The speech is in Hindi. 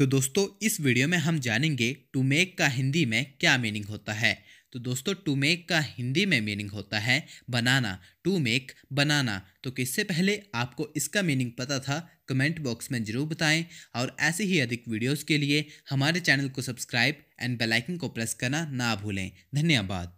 तो दोस्तों इस वीडियो में हम जानेंगे टू मेक का हिंदी में क्या मीनिंग होता है तो दोस्तों टू मेक का हिंदी में मीनिंग होता है बनाना टू मेक बनाना तो किससे पहले आपको इसका मीनिंग पता था कमेंट बॉक्स में ज़रूर बताएं और ऐसे ही अधिक वीडियोस के लिए हमारे चैनल को सब्सक्राइब एंड बेलाइकन को प्रेस करना ना भूलें धन्यवाद